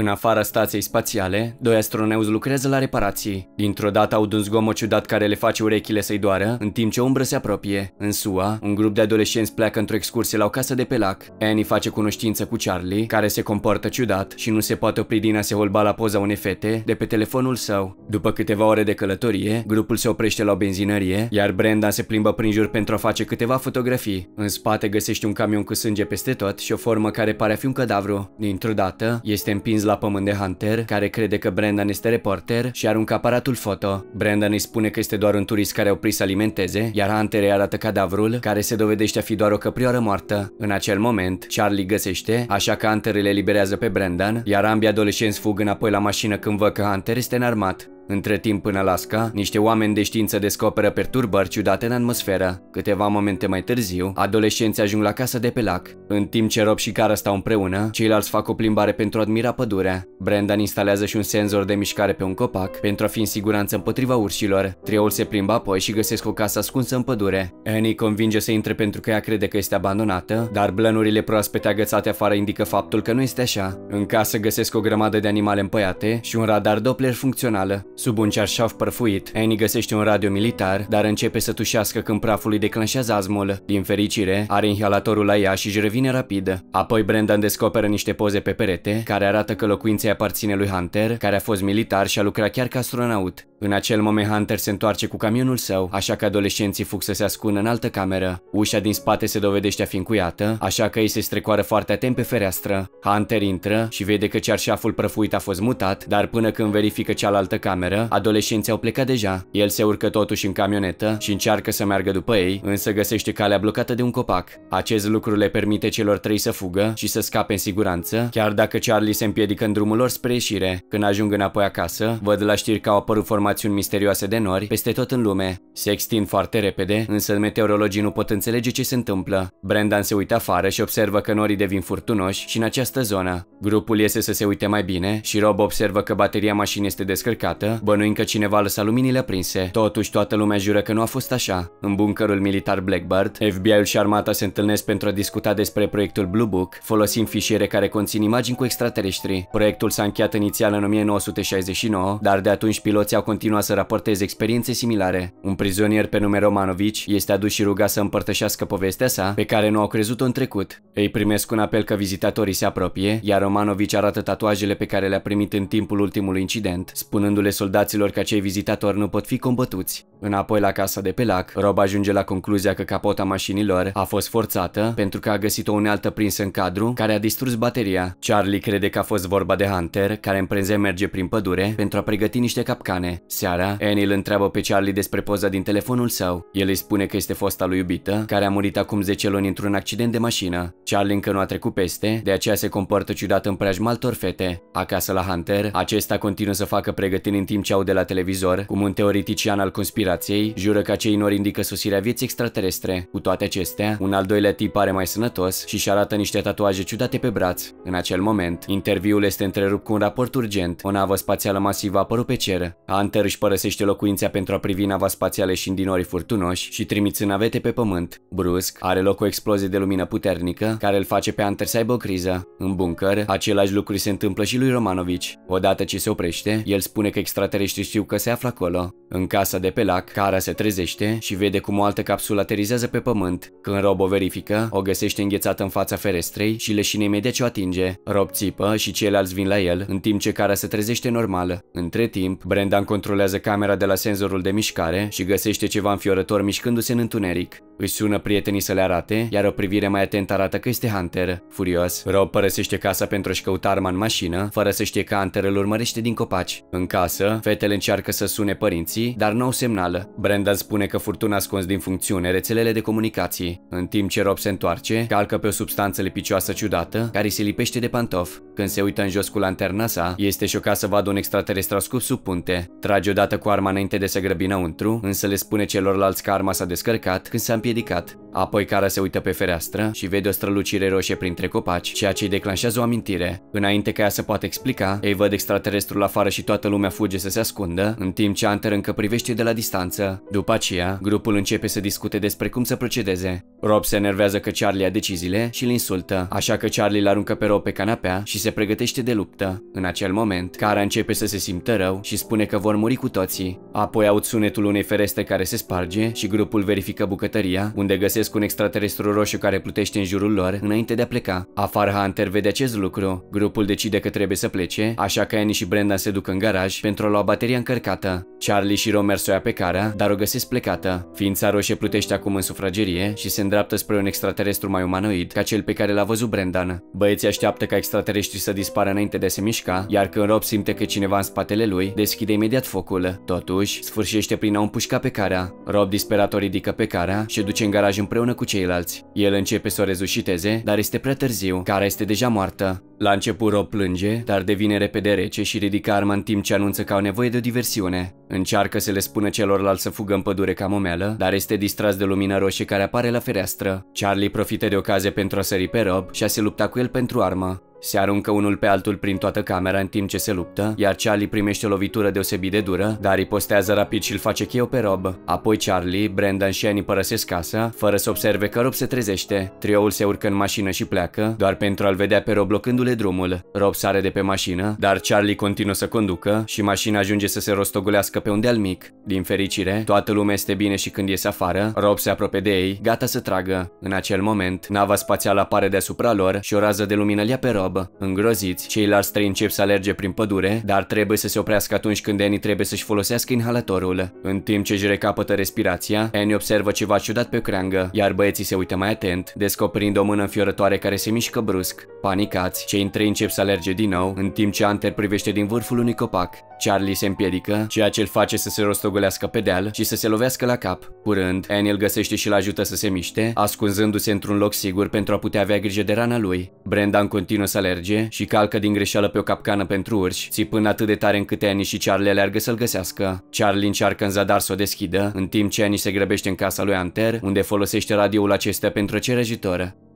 În afara stației spațiale, doi astronauți lucrează la reparații. Dintr-o dată aud un zgomot ciudat care le face urechile să-i doară, în timp ce o umbră se apropie. În SUA, un grup de adolescenți pleacă într-o excursie la o casă de pe lac. Annie face cunoștință cu Charlie, care se comportă ciudat și nu se poate opri din a se holba la poza unei fete de pe telefonul său. După câteva ore de călătorie, grupul se oprește la o benzinărie, iar Brenda se plimbă prin jur pentru a face câteva fotografii. În spate găsește un camion cu sânge peste tot și o formă care pare a fi un cadavru. Dintr-o dată, este împins la pământ de Hunter, care crede că Brendan este reporter și aruncă aparatul foto. Brendan îi spune că este doar un turist care a oprit să alimenteze, iar Hunter îi arată cadavrul, care se dovedește a fi doar o căprioară moartă. În acel moment, Charlie găsește, așa că Hunter îl eliberează pe Brendan, iar ambii adolescenți fug înapoi la mașină când văd că Hunter este înarmat. Între timp în Alaska, niște oameni de știință descoperă perturbări ciudate în atmosferă. Câteva momente mai târziu, adolescenții ajung la casa de pe lac. În timp ce Rob și Cara stau împreună, ceilalți fac o plimbare pentru a admira pădurea. Brendan instalează și un senzor de mișcare pe un copac pentru a fi în siguranță împotriva urșilor. Trioul se plimbă apoi și găsesc o casă ascunsă în pădure. Annie convinge să intre pentru că ea crede că este abandonată, dar blănurile proaspete agățate afară indică faptul că nu este așa. În casă găsesc o grămadă de animale împăiate și un radar Doppler funcțional. Sub un cearșaf părfuit, Annie găsește un radio militar, dar începe să tușească când praful îi declanșează azmul. Din fericire, are inhalatorul la ea și își revine rapid. Apoi Brendan descoperă niște poze pe perete, care arată că locuința aparține lui Hunter, care a fost militar și a lucrat chiar ca astronaut. În acel moment Hunter se întoarce cu camionul său, așa că adolescenții fug să se ascundă în altă cameră. Ușa din spate se dovedește a fi încuiată, așa că ei se strecoară foarte atent pe fereastră. Hunter intră și vede că cearșaful prăfuit a fost mutat, dar până când verifică cealaltă cameră, cameră, adolescenții au plecat deja. El se urcă totuși în camionetă și încearcă să meargă după ei, însă găsește calea blocată de un copac. Acest lucru le permite celor trei să fugă și să scape în siguranță, chiar dacă Charlie se împiedică în drumul lor spre ieșire. Când ajung înapoi acasă, văd la știri că au apărut formațiuni misterioase de nori peste tot în lume. Se extind foarte repede, însă meteorologii nu pot înțelege ce se întâmplă. Brendan se uită afară și observă că norii devin furtunoși și în această zonă. Grupul iese să se uite mai bine și Rob observă că bateria mașinii este descărcată, bănuind că cineva a luminile aprinse. Totuși, toată lumea jură că nu a fost așa. În bunkerul militar Blackbird, FBI-ul și armata se întâlnesc pentru a discuta despre proiectul Blue Book, folosind fișiere care conțin imagini cu extraterestri. Proiectul s-a încheiat inițial în 1969, dar de atunci piloții au continuat să raporteze experiențe similare. Un prizonier pe nume Romanovici este adus și rugat să împărtășească povestea sa, pe care nu au crezut-o în trecut. Ei primesc un apel că vizitatorii se apropie, iar Romanovici arată tatuajele pe care le-a primit în timpul ultimului incident, spunându-le să soldaților că cei vizitatori nu pot fi combătuți. Înapoi la casa de pe lac, Rob ajunge la concluzia că capota mașinilor a fost forțată pentru că a găsit o unealtă prinsă în cadru care a distrus bateria. Charlie crede că a fost vorba de Hunter, care în prânze merge prin pădure pentru a pregăti niște capcane. Seara, Annie îl întreabă pe Charlie despre poza din telefonul său. El îi spune că este fosta lui iubită, care a murit acum 10 luni într-un accident de mașină. Charlie încă nu a trecut peste, de aceea se comportă ciudat în preajma altor fete. Acasă la Hunter, acesta continuă să facă pregătiri timp ce au de la televizor, cum un teoretician al conspirației jură că cei nori indică sosirea vieții extraterestre. Cu toate acestea, un al doilea tip pare mai sănătos și și arată niște tatuaje ciudate pe braț. În acel moment, interviul este întrerupt cu un raport urgent. O navă spațială masivă a apărut pe cer. Hunter își părăsește locuința pentru a privi nava spațială și dinorii furtunoși și trimiți navete pe pământ. Brusc, are loc o explozie de lumină puternică care îl face pe Hunter să aibă o criză. În bunker, același lucru se întâmplă și lui Romanovici. Odată ce se oprește, el spune că extra extraterestri știu că se află acolo. În casa de pe lac, Cara se trezește și vede cum o altă capsulă aterizează pe pământ. Când Rob o verifică, o găsește înghețată în fața ferestrei și leșine imediat ce o atinge. Rob țipă și ceilalți vin la el, în timp ce Cara se trezește normal. Între timp, Brendan controlează camera de la senzorul de mișcare și găsește ceva înfiorător mișcându-se în întuneric. Își sună prietenii să le arate, iar o privire mai atentă arată că este Hunter. Furios, Rob părăsește casa pentru a-și căuta arma în mașină, fără să știe că Hunter îl urmărește din copaci. În casă, fetele încearcă să sune părinții, dar nu au semnal. Brenda spune că furtuna a scos din funcțiune rețelele de comunicații. În timp ce Rob se întoarce, calcă pe o substanță lipicioasă ciudată, care se lipește de pantof. Când se uită în jos cu lanterna sa, este șocat să vadă un extraterestru ascuns sub punte. Trage odată cu arma înainte de să grăbi înăuntru, însă le spune celorlalți că arma s-a descărcat când s-a împiedicat. Apoi Cara se uită pe fereastră și vede o strălucire roșie printre copaci, ceea ce îi declanșează o amintire. Înainte ca ea să poată explica, ei văd extraterestrul afară și toată lumea fuge ajunge să se ascundă, în timp ce Hunter încă privește de la distanță. După aceea, grupul începe să discute despre cum să procedeze. Rob se enervează că Charlie a deciziile și îl insultă, așa că Charlie îl aruncă pe Rob pe canapea și se pregătește de luptă. În acel moment, Cara începe să se simtă rău și spune că vor muri cu toții. Apoi aud sunetul unei ferestre care se sparge și grupul verifică bucătăria, unde găsesc un extraterestru roșu care plutește în jurul lor înainte de a pleca. Afară Hunter vede acest lucru. Grupul decide că trebuie să plece, așa că Annie și Brenda se duc în garaj pentru a a lua bateria încărcată. Charlie și Romer soia pe cara, dar o găsesc plecată. Ființa roșie plutește acum în sufragerie și se îndreaptă spre un extraterestru mai umanoid, ca cel pe care l-a văzut Brendan. Băieții așteaptă ca extraterestrii să dispară înainte de a se mișca, iar când Rob simte că cineva în spatele lui, deschide imediat focul. Totuși, sfârșește prin a împușca pe cara. Rob disperat o ridică pe cara și duce în garaj împreună cu ceilalți. El începe să o rezușiteze, dar este prea târziu. care este deja moartă. La început Rob plânge, dar devine repede rece și ridică arma în timp ce anunță că au nevoie de o diversiune. Încearcă să le spună celorlalți să fugă în pădure ca momelă, dar este distras de lumina roșie care apare la fereastră. Charlie profită de ocazie pentru a sări pe Rob și a se lupta cu el pentru armă. Se aruncă unul pe altul prin toată camera în timp ce se luptă, iar Charlie primește o lovitură deosebit de dură, dar îi postează rapid și îl face cheo pe Rob. Apoi Charlie, Brandon și Annie părăsesc casa, fără să observe că Rob se trezește. Trioul se urcă în mașină și pleacă, doar pentru a-l vedea pe Rob blocându-le drumul. Rob sare de pe mașină, dar Charlie continuă să conducă și mașina ajunge să se rostogolească pe un deal mic. Din fericire, toată lumea este bine și când iese afară, Rob se apropie de ei, gata să tragă. În acel moment, nava spațială apare deasupra lor și o rază de lumină ia pe Rob slabă. Îngroziți, ceilalți trei încep să alerge prin pădure, dar trebuie să se oprească atunci când Annie trebuie să-și folosească inhalatorul. În timp ce își recapătă respirația, Annie observă ceva ciudat pe creangă, iar băieții se uită mai atent, descoperind o mână înfiorătoare care se mișcă brusc. Panicați, cei în trei încep să alerge din nou, în timp ce Hunter privește din vârful unui copac. Charlie se împiedică, ceea ce îl face să se rostogolească pe deal și să se lovească la cap. Curând, Annie îl găsește și îl ajută să se miște, ascunzându-se într-un loc sigur pentru a putea avea grijă de rana lui. Brendan continuă să să alerge și calcă din greșeală pe o capcană pentru urși, țipând atât de tare încât Annie și Charlie aleargă să-l găsească. Charlie încearcă în zadar să o deschidă, în timp ce Annie se grăbește în casa lui Anter, unde folosește radioul acesta pentru a cere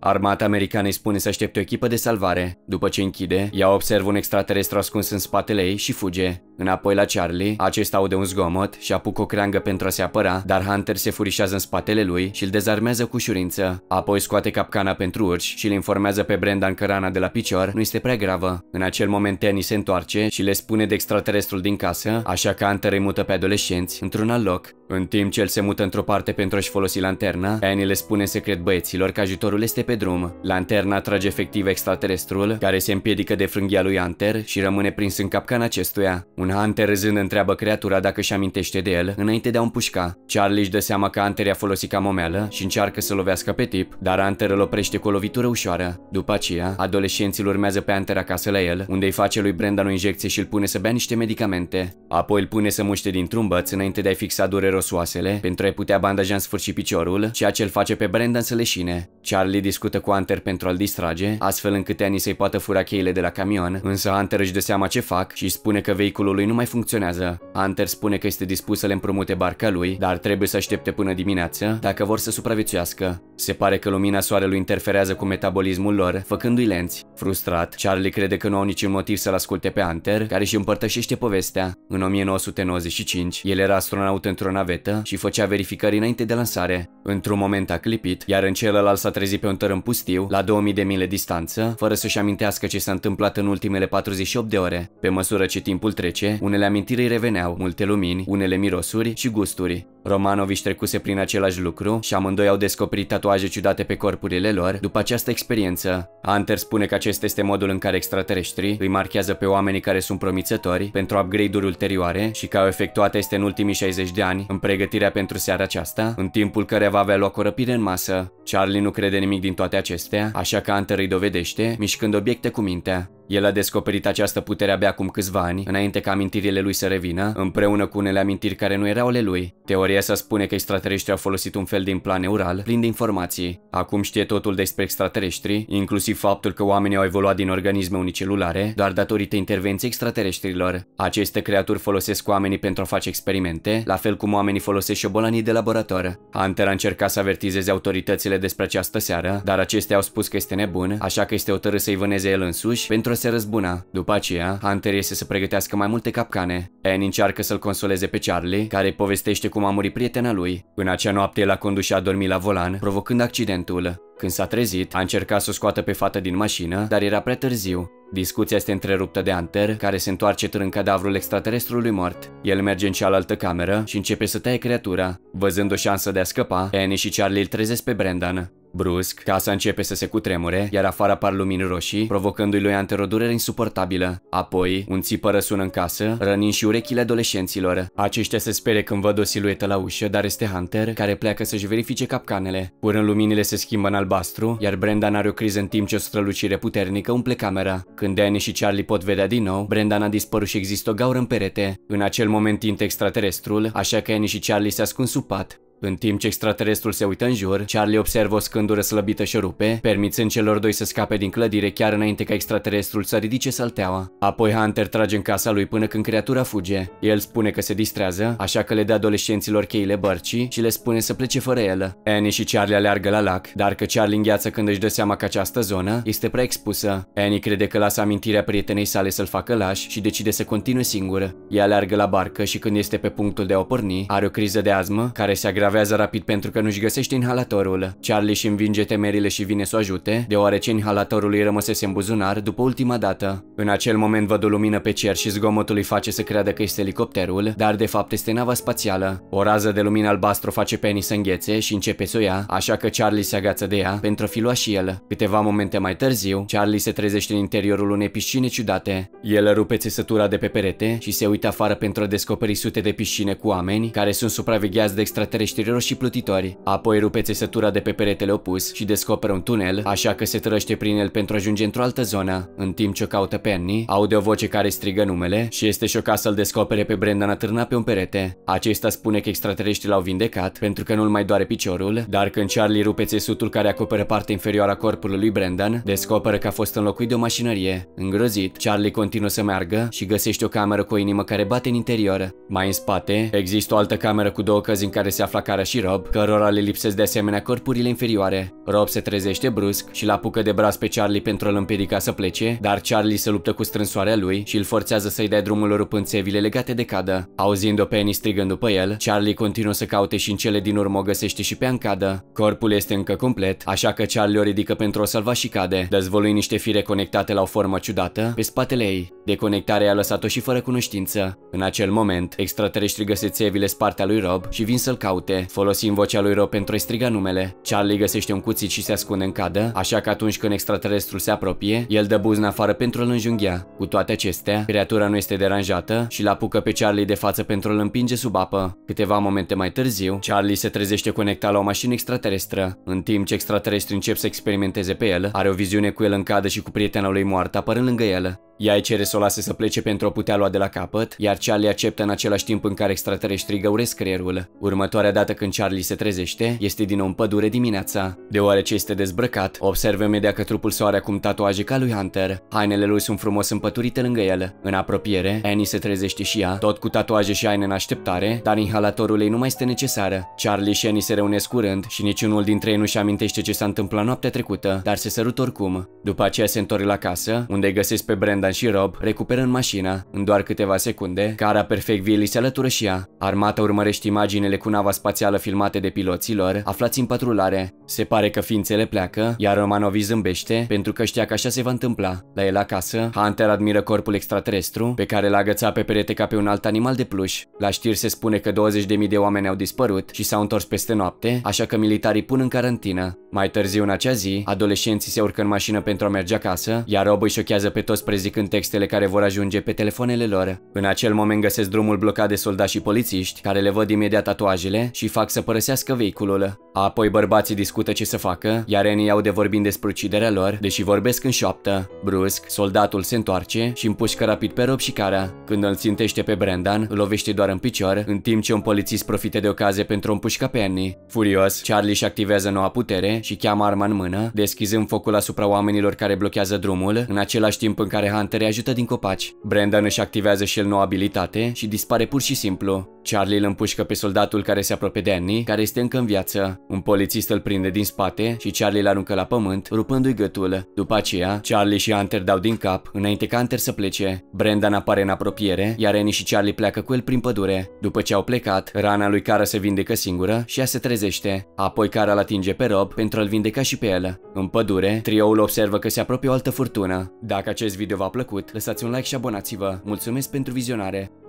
Armata americană îi spune să aștepte o echipă de salvare. După ce închide, ea observă un extraterestru ascuns în spatele ei și fuge. Înapoi la Charlie, acesta aude un zgomot și apucă o creangă pentru a se apăra, dar Hunter se furișează în spatele lui și îl dezarmează cu ușurință. Apoi scoate capcana pentru urși și îl informează pe Brenda că rana de la picior nu este prea gravă. În acel moment Annie se întoarce și le spune de extraterestrul din casă, așa că Hunter îi mută pe adolescenți într-un alt loc. În timp ce el se mută într-o parte pentru a-și folosi lanterna, Annie le spune secret băieților că ajutorul este pe drum. Lanterna trage efectiv extraterestrul, care se împiedică de frânghia lui Hunter și rămâne prins în capcan acestuia. Un Hunter râzând întreabă creatura dacă își amintește de el, înainte de a împușca. Charlie își dă seama că Hunter i-a folosit ca momeală și încearcă să lovească pe tip, dar Hunter îl oprește cu o lovitură ușoară. După aceea, adolescenții urmează pe Hunter acasă la el, unde îi face lui Brendan o injecție și îl pune să bea niște medicamente. Apoi îl pune să muște din trumbăț înainte de a-i fixa durerosoasele, pentru a-i putea bandaja în sfârșit piciorul, ceea ce îl face pe Brendan să leșine. Charlie cunoscută cu Hunter pentru a-l distrage, astfel încât Annie să-i poată fura cheile de la camion, însă Hunter își dă seama ce fac și spune că vehiculul lui nu mai funcționează. Hunter spune că este dispus să le împrumute barca lui, dar trebuie să aștepte până dimineață dacă vor să supraviețuiască. Se pare că lumina soarelui interferează cu metabolismul lor, făcându-i lenți. Frustrat, Charlie crede că nu au niciun motiv să-l asculte pe Hunter, care își împărtășește povestea. În 1995, el era astronaut într-o navetă și făcea verificări înainte de lansare. Într-un moment a clipit, iar în celălalt s-a trezit pe un coboară în pustiu, la 2000 de mile distanță, fără să-și amintească ce s-a întâmplat în ultimele 48 de ore. Pe măsură ce timpul trece, unele amintiri îi reveneau, multe lumini, unele mirosuri și gusturi. Romanoviș trecuse prin același lucru și amândoi au descoperit tatuaje ciudate pe corpurile lor după această experiență. Hunter spune că acesta este modul în care extraterestrii îi marchează pe oamenii care sunt promițători pentru upgrade-uri ulterioare și că au efectuat este în ultimii 60 de ani în pregătirea pentru seara aceasta, în timpul care va avea loc o răpire în masă. Charlie nu crede nimic din toate acestea, așa că Hunter îi dovedește, mișcând obiecte cu mintea. El a descoperit această putere abia acum câțiva ani, înainte ca amintirile lui să revină, împreună cu unele amintiri care nu erau ale lui. Teoria sa spune că extraterestrii au folosit un fel de implant neural, plin de informații. Acum știe totul despre extraterestri, inclusiv faptul că oamenii au evoluat din organisme unicelulare, doar datorită intervenției extraterestrilor. Aceste creaturi folosesc oamenii pentru a face experimente, la fel cum oamenii folosesc șobolanii de laborator. Hunter a încercat să avertizeze autoritățile despre această seară, dar acestea au spus că este nebun, așa că este hotărât să-i vâneze el însuși pentru se răzbuna. După aceea, Hunter iese să pregătească mai multe capcane. Anne încearcă să-l consoleze pe Charlie, care povestește cum a murit prietena lui. În acea noapte el a condus și a dormit la volan, provocând accidentul. Când s-a trezit, a încercat să o scoată pe fată din mașină, dar era prea târziu. Discuția este întreruptă de Hunter, care se întoarce trând cadavrul extraterestrului mort. El merge în cealaltă cameră și începe să taie creatura. Văzând o șansă de a scăpa, Annie și Charlie îl trezesc pe Brendan. Brusc, casa începe să se cutremure, iar afară apar lumini roșii, provocându-i lui Ante o durere insuportabilă. Apoi, un țipă sună în casă, rănind și urechile adolescenților. Aceștia se spere când văd o siluetă la ușă, dar este Hunter, care pleacă să-și verifice capcanele. Curând luminile se schimbă în albastru, iar Brendan are o criză în timp ce o strălucire puternică umple camera. Când Danny și Charlie pot vedea din nou, Brendan a dispărut și există o gaură în perete. În acel moment tint extraterestrul, așa că Annie și Charlie se ascund sub pat. În timp ce extraterestrul se uită în jur, Charlie observă o scândură slăbită și rupe, permițând celor doi să scape din clădire chiar înainte ca extraterestrul să ridice salteaua. Apoi Hunter trage în casa lui până când creatura fuge. El spune că se distrează, așa că le dă adolescenților cheile bărcii și le spune să plece fără el. Annie și Charlie aleargă la lac, dar că Charlie îngheață când își dă seama că această zonă este prea expusă. Annie crede că lasă amintirea prietenei sale să-l facă laș și decide să continue singură. Ea aleargă la barcă și când este pe punctul de a o porni, are o criză de azmă care se agravează gravează rapid pentru că nu-și găsește inhalatorul. Charlie își învinge temerile și vine să o ajute, deoarece inhalatorul îi rămăsese în buzunar după ultima dată. În acel moment văd o lumină pe cer și zgomotul îi face să creadă că este elicopterul, dar de fapt este nava spațială. O rază de lumină albastru face Penny să înghețe și începe să o ia, așa că Charlie se agață de ea pentru a fi luat și el. Câteva momente mai târziu, Charlie se trezește în interiorul unei piscine ciudate. El rupe țesătura de pe perete și se uită afară pentru a descoperi sute de piscine cu oameni care sunt supravegheați de extraterestri măștiri roșii plutitori. Apoi rupe țesătura de pe peretele opus și descoperă un tunel, așa că se trăște prin el pentru a ajunge într-o altă zonă. În timp ce o caută pe Annie, aude o voce care strigă numele și este șocat să-l descopere pe Brendan atârnat pe un perete. Acesta spune că extraterestrii l-au vindecat pentru că nu-l mai doare piciorul, dar când Charlie rupe țesutul care acoperă partea inferioară a corpului lui Brendan, descoperă că a fost înlocuit de o mașinărie. Îngrozit, Charlie continuă să meargă și găsește o cameră cu o inimă care bate în interior. Mai în spate, există o altă cameră cu două căzi în care se afla Sakara și Rob, cărora le lipsesc de asemenea corpurile inferioare. Rob se trezește brusc și l-apucă de braț pe Charlie pentru a-l împiedica să plece, dar Charlie se luptă cu strânsoarea lui și îl forțează să-i dea drumul rupând țevile legate de cadă. Auzind-o pe Annie strigând după el, Charlie continuă să caute și în cele din urmă o găsește și pe Ancadă. Corpul este încă complet, așa că Charlie o ridică pentru a salva și cade, dezvolui niște fire conectate la o formă ciudată pe spatele ei. Deconectarea a lăsat-o și fără cunoștință. În acel moment, extraterestrii găsesc țevile spartea lui Rob și vin să-l caute folosim vocea lui Rob pentru a-i striga numele. Charlie găsește un cuțit și se ascunde în cadă, așa că atunci când extraterestrul se apropie, el dă buzna afară pentru a-l înjunghia. Cu toate acestea, creatura nu este deranjată și l apucă pe Charlie de față pentru a-l împinge sub apă. Câteva momente mai târziu, Charlie se trezește conectat la o mașină extraterestră. În timp ce extraterestrul încep să experimenteze pe el, are o viziune cu el în cadă și cu prietena lui moartă apărând lângă el. Ea îi cere să o lase să plece pentru a putea lua de la capăt, iar Charlie acceptă în același timp în care extraterestrii găuresc creierul. Următoarea dată când Charlie se trezește, este din nou în pădure dimineața. Deoarece este dezbrăcat, observă imediat că trupul soare are acum tatuaje ca lui Hunter. Hainele lui sunt frumos împăturite lângă el. În apropiere, Annie se trezește și ea, tot cu tatuaje și haine în așteptare, dar inhalatorul ei nu mai este necesar. Charlie și Annie se reunesc curând și niciunul dintre ei nu-și amintește ce s-a întâmplat noaptea trecută, dar se sărut oricum. După aceea se întorc la casă, unde găsesc pe Brenda Brandon și Rob recuperă în mașină, în doar câteva secunde, cara perfect vie li se alătură și ea. Armata urmărește imaginele cu nava spațială filmate de piloții lor, aflați în patrulare. Se pare că ființele pleacă, iar Romanovi zâmbește pentru că știa că așa se va întâmpla. La el acasă, Hunter admiră corpul extraterestru pe care l-a agățat pe perete ca pe un alt animal de pluș. La știri se spune că 20.000 de oameni au dispărut și s-au întors peste noapte, așa că militarii pun în carantină. Mai târziu în acea zi, adolescenții se urcă în mașină pentru a merge acasă, iar Rob îi șochează pe toți prezicând în textele care vor ajunge pe telefoanele lor. În acel moment găsesc drumul blocat de soldați și polițiști, care le văd imediat tatuajele și fac să părăsească vehiculul. Apoi bărbații discută ce să facă, iar Annie au de vorbind despre uciderea lor, deși vorbesc în șoaptă. Brusc, soldatul se întoarce și împușcă rapid pe Rob și Cara. Când îl țintește pe Brendan, îl lovește doar în picior, în timp ce un polițist profite de ocazie pentru a împușca pe Annie. Furios, Charlie își activează noua putere și cheamă arma în mână, deschizând focul asupra oamenilor care blochează drumul, în același timp în care Hunter Hunter îi ajută din copaci. Brandon își activează și el noua abilitate și dispare pur și simplu. Charlie îl împușcă pe soldatul care se apropie de Annie, care este încă în viață. Un polițist îl prinde din spate și Charlie îl aruncă la pământ, rupându-i gâtul. După aceea, Charlie și Hunter dau din cap, înainte ca Hunter să plece. Brandon apare în apropiere, iar Annie și Charlie pleacă cu el prin pădure. După ce au plecat, rana lui Cara se vindecă singură și ea se trezește. Apoi Cara îl atinge pe Rob pentru a-l vindeca și pe el. În pădure, trioul observă că se apropie o altă furtună. Dacă acest video v-a plăcut, plăcut, lăsați un like și abonați-vă. Mulțumesc pentru vizionare!